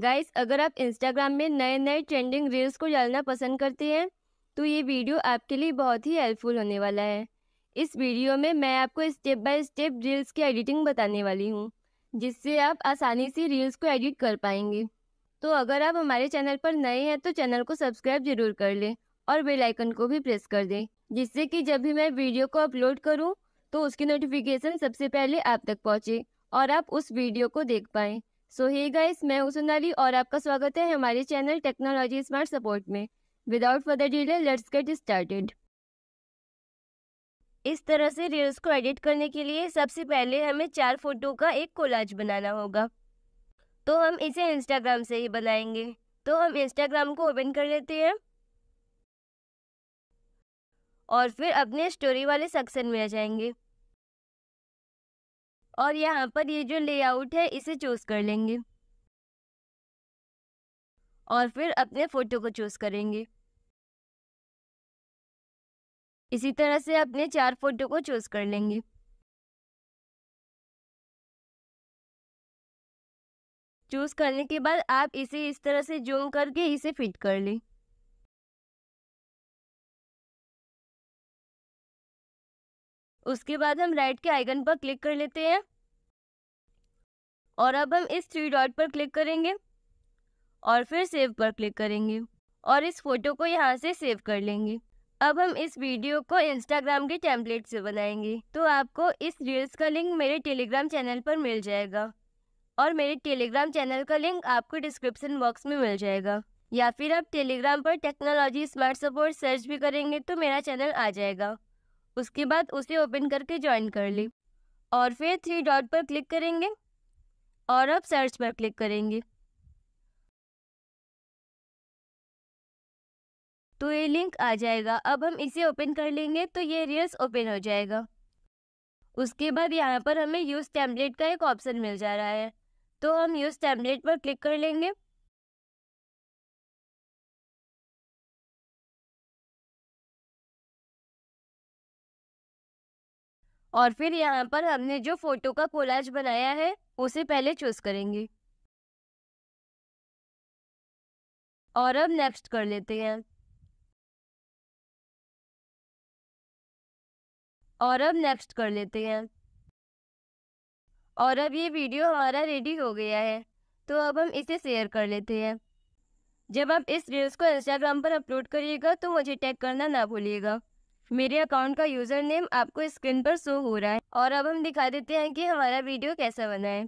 guys अगर आप Instagram में नए नए ट्रेंडिंग रील्स को डालना पसंद करते हैं तो ये वीडियो आपके लिए बहुत ही हेल्पफुल होने वाला है इस वीडियो में मैं आपको स्टेप बाय स्टेप रील्स की एडिटिंग बताने वाली हूँ जिससे आप आसानी से रील्स को एडिट कर पाएंगे तो अगर आप हमारे चैनल पर नए हैं तो चैनल को सब्सक्राइब जरूर कर लें और बेल आइकन को भी प्रेस कर दें जिससे कि जब भी मैं वीडियो को अपलोड करूं तो उसकी नोटिफिकेशन सबसे पहले आप तक पहुंचे और आप उस वीडियो को देख पाएँ सो हे गाइस मैं उसनाली और आपका स्वागत है हमारे चैनल टेक्नोलॉजी स्मार्ट सपोर्ट में without further delay let's get started इस तरह से रील्स को एडिट करने के लिए सबसे पहले हमें चार फोटो का एक कोलाज बनाना होगा तो हम इसे इंस्टाग्राम से ही बनाएंगे तो हम इंस्टाग्राम को ओपन कर लेते हैं और फिर अपने स्टोरी वाले सेक्शन में आ जाएंगे और यहाँ पर ये जो लेआउट है इसे चूज़ कर लेंगे और फिर अपने फ़ोटो को चूज़ करेंगे इसी तरह से अपने चार फ़ोटो को चूज़ कर लेंगे चूज़ करने के बाद आप इसे इस तरह से जूम करके इसे फिट कर लें उसके बाद हम राइट के आइकन पर क्लिक कर लेते हैं और अब हम इस थ्री डॉट पर क्लिक करेंगे और फिर सेव पर क्लिक करेंगे और इस फोटो को यहाँ से सेव कर लेंगे अब हम इस वीडियो को इंस्टाग्राम के टेम्पलेट से बनाएंगे तो आपको इस रील्स का लिंक मेरे टेलीग्राम चैनल पर मिल जाएगा और मेरे टेलीग्राम चैनल का लिंक आपको डिस्क्रिप्शन बॉक्स में मिल जाएगा या फिर आप टेलीग्राम पर टेक्नोलॉजी स्मार्ट सपोर्ट सर्च भी करेंगे तो मेरा चैनल आ जाएगा उसके बाद उसे ओपन करके ज्वाइन कर ली और फिर थ्री डॉट पर क्लिक करेंगे और अब सर्च पर क्लिक करेंगे तो ये लिंक आ जाएगा अब हम इसे ओपन कर लेंगे तो ये रील्स ओपन हो जाएगा उसके बाद यहाँ पर हमें यूज़ टैबलेट का एक ऑप्शन मिल जा रहा है तो हम यूज़ टैबलेट पर क्लिक कर लेंगे और फिर यहाँ पर हमने जो फोटो का कोलाज बनाया है उसे पहले चूज करेंगे और अब नेक्स्ट कर लेते हैं और अब नेक्स्ट कर लेते हैं और अब ये वीडियो हमारा रेडी हो गया है तो अब हम इसे शेयर कर लेते हैं जब आप इस रील्स को इंस्टाग्राम पर अपलोड करिएगा तो मुझे टैग करना ना भूलिएगा मेरे अकाउंट का यूजर नेम आपको स्क्रीन पर शो हो रहा है और अब हम दिखा देते हैं कि हमारा वीडियो कैसा बना है